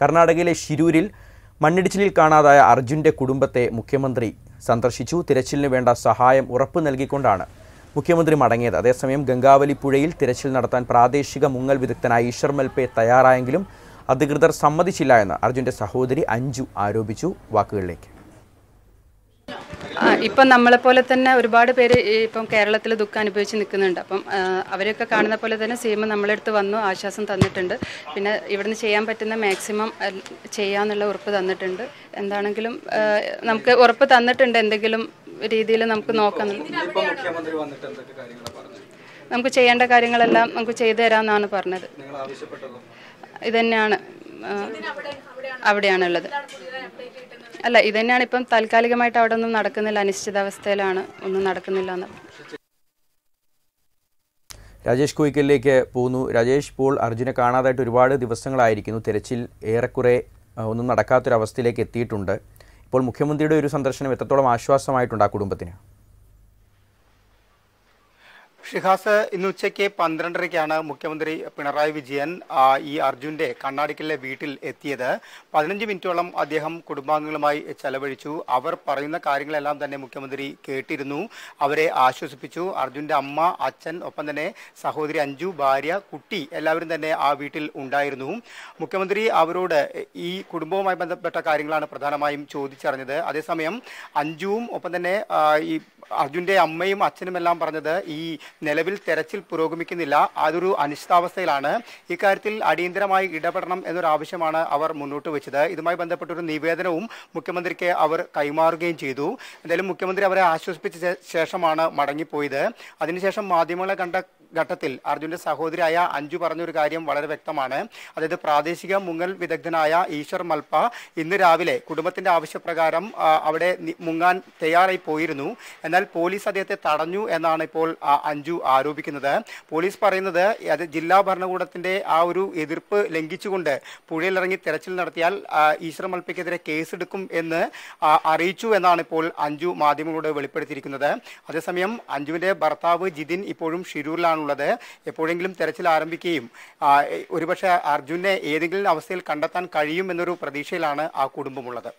കർണാടകയിലെ ഷിരൂരിൽ മണ്ണിടിച്ചിലിൽ കാണാതായ അർജുൻ്റെ കുടുംബത്തെ മുഖ്യമന്ത്രി സന്ദർശിച്ചു തിരച്ചിലിന് വേണ്ട സഹായം ഉറപ്പ് നൽകിക്കൊണ്ടാണ് മുഖ്യമന്ത്രി മടങ്ങിയത് അതേസമയം ഗംഗാവലി പുഴയിൽ തിരച്ചിൽ നടത്താൻ പ്രാദേശിക മുങ്ങൽ വിദഗ്ധനായ ഈശ്വർ മൽപെ തയ്യാറായെങ്കിലും അധികൃതർ സമ്മതിച്ചില്ല എന്ന് അർജുൻ്റെ സഹോദരി അഞ്ജു ആരോപിച്ചു വാക്കുകളിലേക്ക് ഇപ്പം പോലെ തന്നെ ഒരുപാട് പേര് ഇപ്പം കേരളത്തിൽ ദുഃഖം അനുഭവിച്ച് നിൽക്കുന്നുണ്ട് അപ്പം അവരെയൊക്കെ കാണുന്ന പോലെ തന്നെ സീമ അടുത്ത് വന്നു ആശ്വാസം തന്നിട്ടുണ്ട് പിന്നെ ഇവിടുന്ന് ചെയ്യാൻ പറ്റുന്ന മാക്സിമം ചെയ്യാന്നുള്ള ഉറപ്പ് തന്നിട്ടുണ്ട് എന്താണെങ്കിലും നമുക്ക് ഉറപ്പ് തന്നിട്ടുണ്ട് എന്തെങ്കിലും രീതിയിൽ നമുക്ക് നോക്കാം നമുക്ക് ചെയ്യേണ്ട കാര്യങ്ങളെല്ലാം നമുക്ക് ചെയ്തു തരാമെന്നാണ് പറഞ്ഞത് ഇതന്നെയാണ് അവിടെയാണുള്ളത് അല്ല തന്നെയാണ് ഇപ്പം താൽക്കാലികമായിട്ട് അവിടെ ഒന്നും നടക്കുന്നില്ല അനിശ്ചിതാവസ്ഥയിലാണ് ഒന്നും നടക്കുന്നില്ല എന്ന് രാജേഷ് കുയിക്കലിലേക്ക് പോകുന്നു രാജേഷ് ഇപ്പോൾ അർജുനെ കാണാതായിട്ട് ഒരുപാട് ദിവസങ്ങളായിരിക്കുന്നു തിരച്ചിൽ ഏറെക്കുറെ ഒന്നും നടക്കാത്തൊരവസ്ഥയിലേക്ക് എത്തിയിട്ടുണ്ട് ഇപ്പോൾ മുഖ്യമന്ത്രിയുടെ ഒരു സന്ദർശനം എത്രത്തോളം ആശ്വാസമായിട്ടുണ്ട് ആ കുടുംബത്തിന് ഷിഹാസ് ഇന്ന് ഉച്ചയ്ക്ക് പന്ത്രണ്ടരയ്ക്കാണ് മുഖ്യമന്ത്രി പിണറായി വിജയൻ ഈ അർജുന്റെ കണ്ണാടിക്കലിലെ വീട്ടിൽ എത്തിയത് പതിനഞ്ച് മിനിറ്റോളം അദ്ദേഹം കുടുംബാംഗങ്ങളുമായി ചെലവഴിച്ചു അവർ പറയുന്ന കാര്യങ്ങളെല്ലാം തന്നെ മുഖ്യമന്ത്രി കേട്ടിരുന്നു അവരെ ആശ്വസിപ്പിച്ചു അർജുന്റെ അമ്മ അച്ഛൻ ഒപ്പം തന്നെ സഹോദരി അഞ്ജു ഭാര്യ കുട്ടി എല്ലാവരും തന്നെ ആ വീട്ടിൽ ഉണ്ടായിരുന്നു മുഖ്യമന്ത്രി അവരോട് ഈ കുടുംബവുമായി ബന്ധപ്പെട്ട കാര്യങ്ങളാണ് പ്രധാനമായും ചോദിച്ചറിഞ്ഞത് അതേസമയം അഞ്ജുവും ഒപ്പം തന്നെ ഈ അർജുന്റെ അമ്മയും അച്ഛനും എല്ലാം പറഞ്ഞത് ഈ നിലവിൽ തെരച്ചിൽ പുരോഗമിക്കുന്നില്ല അതൊരു അനിശ്ചിതാവസ്ഥയിലാണ് ഇക്കാര്യത്തിൽ അടിയന്തരമായി ഇടപെടണം എന്നൊരാവശ്യമാണ് അവർ മുന്നോട്ട് വെച്ചത് ഇതുമായി ബന്ധപ്പെട്ടൊരു നിവേദനവും മുഖ്യമന്ത്രിക്ക് അവർ കൈമാറുകയും ചെയ്തു എന്തായാലും മുഖ്യമന്ത്രി അവരെ ആശ്വസിപ്പിച്ച ശേഷമാണ് മടങ്ങിപ്പോയത് അതിനുശേഷം മാധ്യമങ്ങളെ കണ്ട ഘട്ടത്തിൽ അർജുൻ്റെ സഹോദരിയായ അഞ്ജു പറഞ്ഞൊരു കാര്യം വളരെ വ്യക്തമാണ് അതായത് പ്രാദേശിക മുങ്ങൽ വിദഗ്ധനായ ഈശ്വർ മൽപ്പ ഇന്ന് രാവിലെ കുടുംബത്തിൻ്റെ ആവശ്യപ്രകാരം അവിടെ മുങ്ങാൻ തയ്യാറായി പോയിരുന്നു എന്നാൽ പോലീസ് അദ്ദേഹത്തെ തടഞ്ഞു എന്നാണ് ഇപ്പോൾ അഞ്ജു ആരോപിക്കുന്നത് പോലീസ് പറയുന്നത് അത് ജില്ലാ ഭരണകൂടത്തിൻ്റെ ആ ഒരു എതിർപ്പ് ലംഘിച്ചുകൊണ്ട് പുഴയിലിറങ്ങി തെരച്ചിൽ നടത്തിയാൽ ഈശ്വർ മൽപ്പയ്ക്കെതിരെ കേസെടുക്കും എന്ന് അറിയിച്ചു എന്നാണ് ഇപ്പോൾ അഞ്ജു മാധ്യമങ്ങളോട് വെളിപ്പെടുത്തിയിരിക്കുന്നത് അതേസമയം അഞ്ജുവിൻ്റെ ഭർത്താവ് ജിതിൻ ഇപ്പോഴും ഷിരൂരിലാണ് ആളുകളാണുള്ളത് എപ്പോഴെങ്കിലും തെരച്ചിൽ ആരംഭിക്കുകയും ഒരുപക്ഷെ അർജുനെ ഏതെങ്കിലും അവസ്ഥയിൽ കണ്ടെത്താൻ കഴിയും എന്നൊരു പ്രതീക്ഷയിലാണ് ആ കുടുംബമുള്ളത്